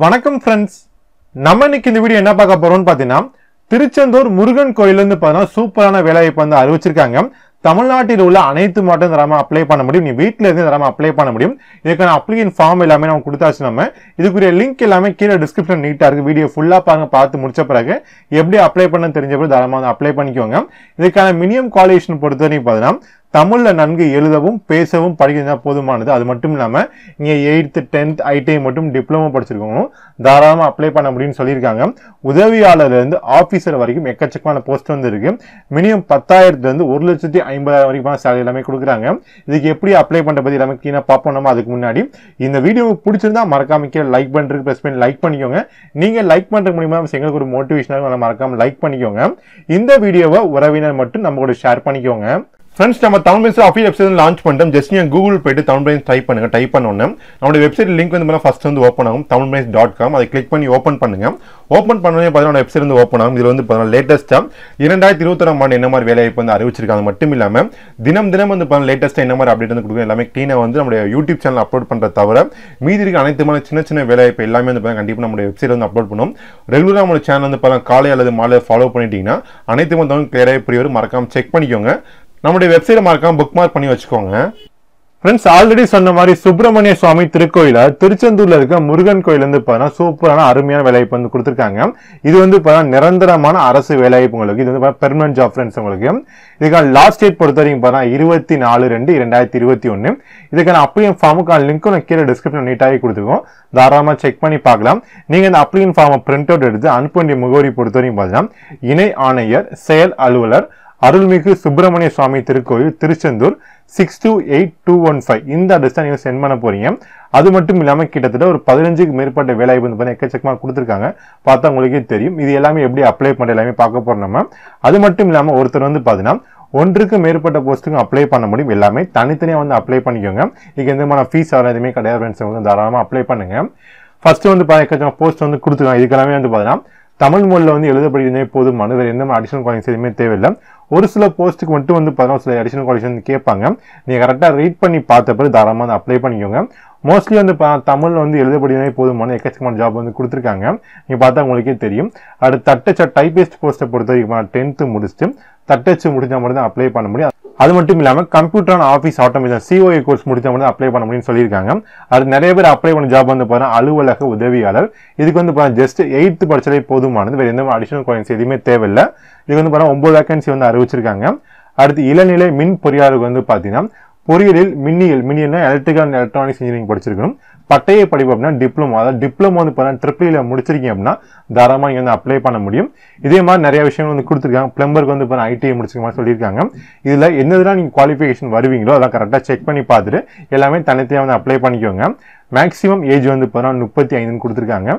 வணக்கம் ஃப்ரெண்ட்ஸ் நம்ம இன்னைக்கு இந்த வீடியோ என்ன பார்க்க போறோம்னு பார்த்தீங்கன்னா திருச்செந்தூர் முருகன் கோயிலேருந்து பார்த்தீங்கன்னா சூப்பரான வேலைவாய்ப்பு வந்து அறிவிச்சிருக்காங்க தமிழ்நாட்டில் உள்ள அனைத்து மாவட்டம் தரமாக அப்ளை பண்ண முடியும் நீ வீட்டில் இருந்து தரமாக அப்ளை பண்ண முடியும் இதுக்கான அப்ளிகேஷன் ஃபார்ம் எல்லாமே நம்ம கொடுத்தாச்சு நம்ம இதுக்குரிய லிங்க் எல்லாமே கீழே டிஸ்கிரிப்ஷன் நீட்டாக இருக்குது வீடியோ ஃபுல்லாக பாருங்க பார்த்து முடிச்ச பிறகு எப்படி அப்ளை பண்ண தெரிஞ்ச பிறகு வந்து அப்ளை பண்ணிக்கோங்க இதுக்கான மினிமம் குவாலிஃபிகேஷன் பொறுத்தவரைக்கும் பார்த்தீங்கன்னா தமிழில் நன்கு எழுதவும் பேசவும் படிக்கிறதா போதுமானது அது மட்டும் இல்லாமல் நீங்கள் எயித்து டென்த் ஐடிஐ மட்டும் டிப்ளமோ படிச்சிருக்கணும் தாராளமாக அப்ளை பண்ண முடியும்னு சொல்லியிருக்காங்க உதவியாளர்லேருந்து ஆஃபீஸர் வரைக்கும் எக்கச்சக்கமான போஸ்ட் வந்து இருக்குது மினிமம் பத்தாயிரத்துலேருந்து ஒரு லட்சத்தி ஐம்பதாயிரம் வரைக்குமான சேலரி எல்லாமே கொடுக்குறாங்க இதுக்கு எப்படி அப்ளை பண்ணுற பற்றி எல்லாமே கீழே பார்ப்போம் நம்ம அதுக்கு முன்னாடி இந்த வீடியோ பிடிச்சிருந்தா மறக்காம லைக் பண்ணுறதுக்கு ப்ரெஸ் பண்ணி லைக் பண்ணிக்கோங்க நீங்கள் லைக் பண்ணுறது மூலிமா எங்களுக்கு ஒரு மோட்டிவேஷனாக மறக்காமல் லைக் பண்ணிக்கோங்க இந்த வீடியோவை உறவினர் மட்டும் நம்ம கூட ஷேர் பண்ணிக்கோங்க ஃப்ரெண்ட்ஸ் நம்ம தமிழ் பேசுகிற அஃபீல் வெப்சைட் லான்ச் பண்ணிட்டோம் ஜஸ்ட் நீங்கள் கூகுள் போய்ட்டு தமிழ் பிரைஸ் டைப் பண்ணுங்கள் டைப் பண்ணோன்னே நம்மளோட வெப்சைட் லிங்க் வந்து ஃபஸ்ட் வந்து ஓப்பன் ஆகும் தமிழ் பிரைஸ் டாட் காம் அதை கிளிக் பண்ணி ஓப்பன் பண்ணுங்க ஓப்பன் பண்ணோடனே பார்த்தீங்கன்னா வெப்சைட் வந்து ஓப்பன் ஆகும் இதில் வந்து பார்த்தீங்கன்னா லேட்டஸ்ட்டாக இரண்டாயிரத்தி இருபத்தொராம் ஆண்டு என்ன மாதிரி வேலை வந்து அறிவிச்சிருக்காங்க மட்டும் இல்லாமல் தினம் தினம் வந்து பார்த்தீங்கன்னா லேட்டஸ்ட்டாக என்ன மாதிரி அப்டேட் வந்து கொடுக்கும் எல்லாமே க்ளீனாக வந்து நம்மளுடைய யூடியூப் சேனல் அப்லோட் பண்ணுற தவிர மீதி இருக்க அனைத்துமான சின்ன சின்ன வேலை வாய்ப்பு எல்லாமே வந்து பார்த்தீங்கன்னா கண்டிப்பாக நம்மளுடைய வெப்சைட் வந்து அப்லோட் பண்ணும் ரெகுலராக நம்மளோட சேனல் வந்து பார்த்தீங்கன்னா காலை அல்லது மாலை ஃபாலோ பண்ணிட்டீங்கன்னா அனைத்து வந்து கிளியராக புரியவர் மறக்காமல் செக் பண்ணிக்கோங்க நம்முடைய வெப்சைட் மார்க்காம புக் மார்க் பண்ணி வச்சுக்கோங்க ஃப்ரெண்ட்ஸ் ஆல்ரெடி சொன்ன மாதிரி சுப்பிரமணிய சுவாமி திருக்கோயில திருச்செந்தூர்ல இருக்க முருகன் கோயில் வந்து பார்த்தீங்கன்னா சூப்பரான அருமையான வேலைவாய்ப்பு வந்து கொடுத்துருக்காங்க இது வந்து பார்த்தீங்கன்னா நிரந்தரமான அரசு வேலைவாய்ப்பு உங்களுக்கு இது வந்து பெர்மனன்ட் ஜாப் ஃப்ரெண்ட்ஸ் உங்களுக்கு இதுக்கான லாஸ்ட் டேட் பொறுத்த வரைக்கும் பார்த்தீங்கன்னா இருபத்தி நாலு ரெண்டு ரெண்டாயிரத்தி இருபத்தி ஒன்று இதுக்கான அப்ளிகன் ஃபார்முக்கான லிங்க்கும் நான் கீழே டிஸ்கிரிப்ஷன் நீட்டாகி கொடுத்துருக்கோம் தாராளமாக செக் பண்ணி பார்க்கலாம் நீங்கள் இந்த அப்ளிகன் ஃபார்மை பிரிண்ட் அவுட் எடுத்து அனுப்ப வேண்டிய முகவரி பொறுத்த வரைக்கும் பார்த்தீங்கன்னா இணை ஆணையர் செயல் அலுவலர் அருள்மிகு சுப்பிரமணிய சுவாமி திருக்கோயில் Tiruchendur six two eight two one five இந்த அட்ரஸ் நீங்கள் சென்ட் பண்ண போறீங்க அது மட்டும் இல்லாமல் கிட்டத்தட்ட ஒரு பதினஞ்சுக்கு மேற்பட்ட வேலை வந்து பார்த்தீங்கன்னா எக்கச்சக்கமாக கொடுத்துருக்காங்க பார்த்தா உங்களுக்கே தெரியும் இது எல்லாமே எப்படி அப்ளை பண்ண எல்லாமே பார்க்க போகிறோம் நம்ம அது மட்டும் இல்லாமல் ஒருத்தர் வந்து பார்த்தீங்கன்னா ஒன்றுக்கு மேற்பட்ட போஸ்ட்டுக்கும் அப்ளை பண்ண முடியும் எல்லாமே தனித்தனியாக வந்து அப்ளை பண்ணிக்கோங்க இதுக்கு எந்த மாதிரி ஃபீஸ் அதெல்லாம் எதுவுமே கிடையாது வந்து தாராளமாக அப்ளை பண்ணுங்க ஃபர்ஸ்ட் வந்து பார்த்தீங்கன்னா போஸ்ட் வந்து கொடுத்துருக்காங்க இதுக்கெல்லாமே வந்து பார்த்தீங்கன்னா தமிழ் மொழியில் வந்து எழுதப்படுகிறதே போதும் மனிதர் எந்த அடிஷனல் குவாலிங்ஸ் எதுவுமே தேவையில்லை ஒரு சில போஸ்ட்டுக்கு மட்டும் வந்து பார்த்தீங்கன்னா சில அடிஷனல் குவாலிஃபிகேஷன் கேட்பாங்க நீங்கள் கரெக்டாக ரீட் பண்ணி பார்த்த பிறகு தாராளமாக வந்து அப்ளை பண்ணிக்கோங்க மோஸ்ட்லி வந்து தமிழில் வந்து எழுதப்படியே போதுமான எக்கச்சக்கமான ஜாப் வந்து கொடுத்துருக்காங்க நீங்கள் பார்த்தா உங்களுக்கே தெரியும் அடுத்து தட்டச்ச டைபேஸ்ட் போஸ்ட்டை பொறுத்த வரைக்கும் டென்த்து முடிச்சுட்டு தட்டச்சு முடிஞ்சால் மட்டும் தான் அப்ளை பண்ண முடியும் அது மட்டும் இல்லாமல் computer and office automation COA course முடித்தவங்க அப்ளை பண்ண முடியும்னு சொல்லியிருக்காங்க அது நிறைய பேர் அப்ளை பண்ண ஜாப் வந்து பாருங்க அலுவலக உதவியாளர் இதுக்கு வந்து பாருங்க ஜஸ்ட் எயித்து படிச்சதே போதுமானது வேறு எந்த அடிஷனல் கோயின்ஸ் எதுவுமே தேவையில்லை இதுக்கு வந்து பார்த்தீங்கன்னா ஒன்பது வேகன்சி வந்து அறிவிச்சிருக்காங்க அடுத்து இளநிலை மின் பொறியாளருக்கு வந்து பார்த்தீங்கன்னா பொறியியலில் மின்னியல் மின்னியல்னா எலக்ட்ரிக்கல் அண்ட் எலக்ட்ரானிக்ஸ் இன்ஜினியரிங் படிச்சிருக்கணும் பட்டய படிப்பு அப்படின்னா டிப்ளமோ அதாவது டிப்ளமோ வந்து பார்த்தீங்கன்னா ட்ரிபிளியில் முடிச்சிருக்கீங்க அப்படின்னா தாராளமாக நீங்கள் வந்து அப்ளை பண்ண முடியும் இதே மாதிரி நிறைய விஷயங்கள் வந்து கொடுத்துருக்காங்க பிளம்பருக்கு வந்து இப்போ ஐடிஐ முடிச்சிருக்க மாதிரி சொல்லியிருக்காங்க இதில் என்னதெல்லாம் நீங்கள் குவாலிஃபிகேஷன் வருவீங்களோ அதெல்லாம் கரெக்டாக செக் பண்ணி பார்த்துட்டு எல்லாமே தனித்தையாக வந்து அப்ளை பண்ணிக்கோங்க மேக்ஸிமம் ஏஜ் வந்து பார்த்தீங்கன்னா முப்பத்தி ஐந்துன்னு கொடுத்துருக்காங்க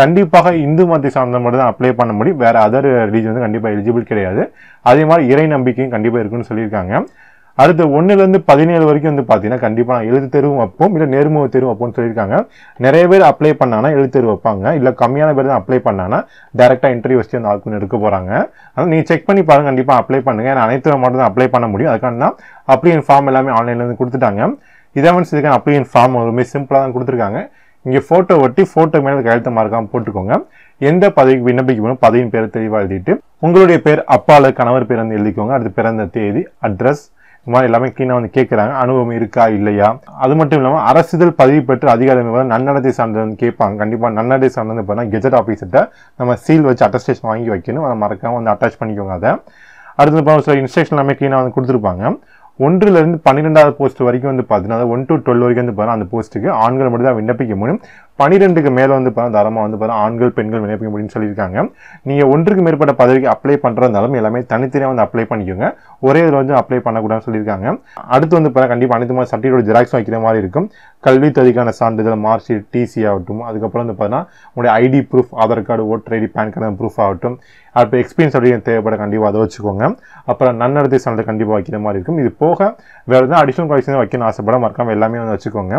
கண்டிப்பாக இந்து மதத்தை சார்ந்த மட்டும் தான் அப்ளை பண்ண முடியும் வேறு அதர் ரிலீஜன் வந்து கண்டிப்பாக எலிஜிபிள் கிடையாது அதே மாதிரி இறை நம்பிக்கையும் கண்டிப்பாக இருக்குன்னு சொல்லியிருக்காங்க அடுத்து ஒன்றுலேருந்து பதினேழு வரைக்கும் வந்து பார்த்தீங்கன்னா கண்டிப்பாக நான் எழுத்து தெருவும் வைப்போம் இல்லை நேர்முக தேர்வு வைப்போம்னு சொல்லியிருக்காங்க நிறைய பேர் அப்ளை பண்ணாங்கன்னா எழுத்து தேர்வு வைப்பாங்க இல்லை கம்மியான பேர் தான் அப்ளை பண்ணாங்கன்னா டேரெக்டாக இன்டர்வியூ வச்சு அந்த ஆளுக்கு எடுக்க போகிறாங்க அதனால் நீங்கள் செக் பண்ணி பாருங்க கண்டிப்பாக அப்ளை பண்ணுங்கள் ஏன்னா அனைத்து மட்டும் தான் அப்ளை பண்ண முடியும் அதுக்கான தான் ஃபார்ம் எல்லாமே ஆன்லைன்லேருந்து கொடுத்துட்டாங்க இதவன்ஸ் இதுக்கான அப்ளியன் ஃபார்ம் ரொம்ப சிம்பிளாக தான் கொடுத்துருக்காங்க இங்கே ஃபோட்டோ ஒட்டி ஃபோட்டோ மேலே கையெழுத்து மறக்காமல் போட்டுக்கோங்க எந்த பதவிக்கு விண்ணப்பிக்கணும் பதவியின் பேர் தெளிவாக எழுதிட்டு உங்களுடைய பேர் அப்பாவில் கணவர் பேர் வந்து எழுதிக்கோங்க அடுத்து பிறந்த தேதி அட்ரஸ் இந்த மாதிரி எல்லாமே கிளீனாக வந்து கேட்குறாங்க அனுபவம் இருக்கா இல்லையா அது மட்டும் இல்லாமல் அரசுதல் பதிவு பெற்ற அதிகாரி நன்னடத்தை சான்றிதழ் கேட்பாங்க கண்டிப்பாக நன்னடை சான்றிதழ் பார்த்தீங்கன்னா கெஜெட் ஆஃபீஸர்கிட்ட நம்ம சீல் வச்சு அட்டஸ்டேஷன் வாங்கி வைக்கணும் அதை மறக்காமல் வந்து அட்டாச் பண்ணிக்கோங்க அதை அடுத்து இப்போ சில இன்ஸ்ட்ரக்ஷன் எல்லாமே க்ளீனாக வந்து கொடுத்துருப்பாங்க ஒன்றுலேருந்து பன்னிரெண்டாவது போஸ்ட் வரைக்கும் வந்து பார்த்தீங்கன்னா ஒன் டு டுவெல் வரைக்கும் வந்து பார்த்தீங்கன்னா அந்த போஸ்ட்டுக்கு ஆண்கள் மட்டும் தான் விண்ணப்பிக்க முடியும் பன்னிரெண்டுக்கு மேலே வந்து பார்த்தா தரமாக வந்து பார்த்தா ஆண்கள் பெண்கள் விண்ணப்பிக்க முடியும்னு சொல்லியிருக்காங்க நீங்கள் ஒன்றுக்கு மேற்பட்ட பதவிக்கு அப்ளை பண்ணுறதாலும் எல்லாமே தனித்தனியாக வந்து அப்ளை பண்ணிக்கோங்க ஒரே இதில் வந்து அப்ளை பண்ணக்கூடாதுன்னு சொல்லியிருக்காங்க அடுத்து வந்து பார்த்தா கண்டிப்பாக அனைத்து மாதிரி சர்டிஃபிகேட் ஜெராக்ஸ் வைக்கிற மாதிரி இருக்கும் கல்வி தகுதிக்கான சான்றிதழ் மார்க் ஷீட் டிசி ஆகட்டும் அதுக்கப்புறம் வந்து பார்த்தீங்கன்னா உங்களுடைய ID proof Aadhaar card voter ID PAN card proof ஆகட்டும் அப்போ எக்ஸ்பீரியன்ஸ் அப்படின்னு தேவைப்பட கண்டிப்பாக அதை வச்சுக்கோங்க அப்புறம் நன்னடத்தை சான்றிதழ் கண்டிப்பாக வைக்கிற மாதிரி இருக்கும் இது போக வேறு எதாவது அடிஷனல் குவாலிஃபிகேஷன் வைக்கணும்னு ஆசைப்பட மறக்காமல் எல்லாமே வந்து வச்சுக்கோங்க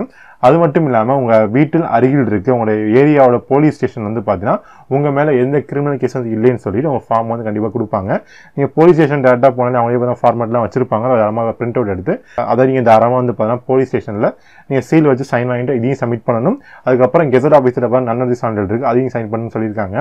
அது மட்டும் இல்லாமல் உங்கள் வீட்டில் அருகில் இருக்குது உங்களுடைய ஏரியாவோட போலீஸ் ஸ்டேஷன் வந்து பார்த்தீங்கன்னா உங்கள் மேலே எந்த கிரிமினல் கேஸ் வந்து இல்லைன்னு சொல்லிட்டு உங்கள் ஃபார்ம் வந்து கண்டிப்பாக கொடுப்பாங்க நீங்கள் போலீஸ் ஸ்டேஷன் டேரெக்டாக போனால் அவங்களே தான் ஃபார்மேட்லாம் வச்சிருப்பாங்க அரமாக பிரிண்ட் அவுட் எடுத்து அதை நீங்கள் தாராளமாக வந்து பார்த்தீங்கன்னா போலீஸ் ஸ்டேஷனில் நீங்கள் சீல் வச்சு சைன் வாங்கிட்டு இதையும் சப்மிட் பண்ணணும் அதுக்கப்புறம் கெசட் ஆஃபீஸில் பார்த்து நன்னதி சான்றிதழ் இருக்குது அதையும் சைன் பண்ணணும்னு சொல்லியிருக்காங்க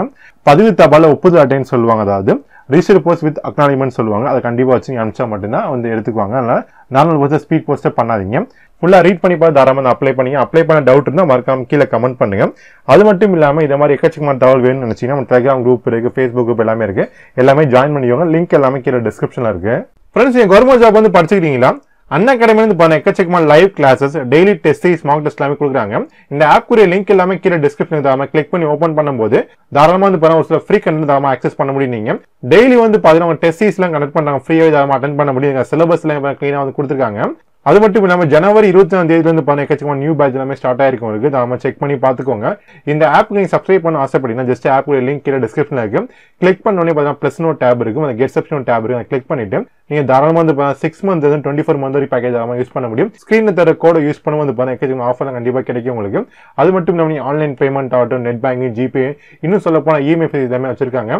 பதிவு தபாலில் ஒப்புதல் அட்டைன்னு சொல்லுவாங்க அதாவது ரிஜிஸ்டர் போஸ்ட் வித் அக்னாலிமெண்ட் சொல்லுவாங்க அதை கண்டிப்பாக வச்சு அனுப்பிச்சா மட்டும்தான் வந்து எடுத்துக்குவாங்க அதனால் நார்மல் போஸ்ட்டை ஸ்பீட் போஸ்ட்டை பண்ணாதீங்க ஃபுல்லாக ரீட் பண்ணி பார்த்து தாராளமாக அப்ளை பண்ணி அப்ளை பண்ண டவுட் இருந்தால் மறக்காம கீழே கமெண்ட் பண்ணுங்கள் அது மட்டும் இல்லாமல் இதை மாதிரி எக்கச்சக்கமான தகவல் வேணும்னு நினச்சிங்கன்னா நம்ம டெலிகிராம் குரூப் இருக்குது ஃபேஸ்புக் குரூப் எல்லாமே இருக்குது எல்லாமே ஜாயின் பண்ணிக்கோங்க லிங்க் எல்லாமே கீழே டிஸ்கிரிப்ஷனில் இருக்குது ஃப்ரெண்ட்ஸ் நீங்கள் கவர்மெண்ட் ஜாப் வந்து படிச்சுக்கிறீங்களா அண்ணா அகாடமிலேருந்து பண்ண எக்கச்சக்கமான live classes daily test series mark test எல்லாமே கொடுக்குறாங்க இந்த ஆப்க்குரிய லிங்க் எல்லாமே கீழே டிஸ்கிரிப்ஷன் தாராளமாக கிளிக் பண்ணி ஓப்பன் பண்ணும்போது தாராளமாக வந்து பண்ண ஒரு சில ஃப்ரீ கண்டென்ட் தாராளமாக ஆக்சஸ் பண்ண முடியும் நீங்கள் டெய்லி வந்து பார்த்தீங்கன்னா டெஸ்ட் சீஸ்லாம் கனெக்ட் பண்ணுறாங்க ஃப்ரீயாக தாராளமாக அட்டன் பண்ண முடியும் சிலபஸ்லாம் கிளீனாக க்ளீனாக வந்து கொடுத்துருக்காங்க அது மட்டும் இல்லாமல் ஜனவரி இருபத்தாம் தேதியிலிருந்து பண்ண எக்கச்சக்கமான நியூ பேட்ச் எல்லாமே ஸ்டார்ட் ஆயிருக்கும் இருக்கு நம்ம செக் பண்ணி பார்த்துக்கோங்க இந்த ஆப்புக்கு நீங்கள் சப்ஸ்கிரைப் பண்ண ஆசைப்பட்டீங்கன்னா ஜஸ்ட் ஆப்போட லிங்க் கீழே டிஸ்கிரிப்ஷன் இருக்கும் கிளிக் பண்ணோடனே பார்த்தீங்கன்னா ப்ளஸ் நோ டேப் இருக்கும் அந்த கெட் சப்ஷன் டேப் இருக்கும் கிளிக் பண்ணிட்டு நீங்கள் தாராளமாக வந்து six month twenty four month வரை பேக்கேஜ் ஆகாமல் யூஸ் பண்ண முடியும் ஸ்க்ரீனில் தர கோடை யூஸ் பண்ணும் வந்து பார்த்தா எக்கச்சக்கமான ஆஃபர்லாம் கண்டிப்பாக கிடைக்கும் உங்களுக்கு அது மட்டும் இல்லாமல் நீங்கள் ஆன்லைன் பேமெண்ட் ஆகட்டும் நெட் பேங்கிங் ஜிபே இன்னும் சொல்ல போனால் இஎம்ஐ e எல்லாமே வச்சிருக்காங்க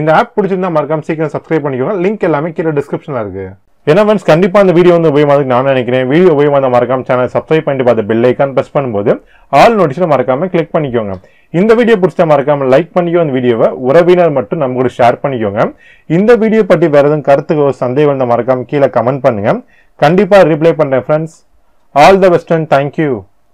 இந்த ஆப் பிடிச்சிருந்தா மறக்காம சீக்கிரம் சப்ஸ்கிரைப் பண்ணிக்கோங்க லிங்க் எல்லாமே கீழே டிஸ்கிரிப்ஷனில் இருக்குது என்ன ஃப்ரெண்ட்ஸ் கண்டிப்பாக அந்த வீடியோ வந்து உபயோகமாக நான் நினைக்கிறேன் வீடியோ உபயோகமாக மறக்காம சேனல் சப்ஸ்கிரைப் பண்ணிட்டு பார்த்து பெல் ஐக்கான் ப்ரெஸ் பண்ணும்போது ஆல் நோட்டீஸில் மறக்காம கிளிக் பண்ணிக்கோங்க இந்த வீடியோ பிடிச்சா மறக்காம லைக் பண்ணிக்கோ அந்த வீடியோவை உறவினர் மட்டும் நம்ம கூட ஷேர் பண்ணிக்கோங்க இந்த வீடியோ பற்றி வேறு எதுவும் கருத்துக்கோ சந்தேகம் இருந்தால் மறக்காம கீழே கமெண்ட் பண்ணுங்க கண்டிப்பாக ரிப்ளை பண்ணுறேன் friends all the best and thank you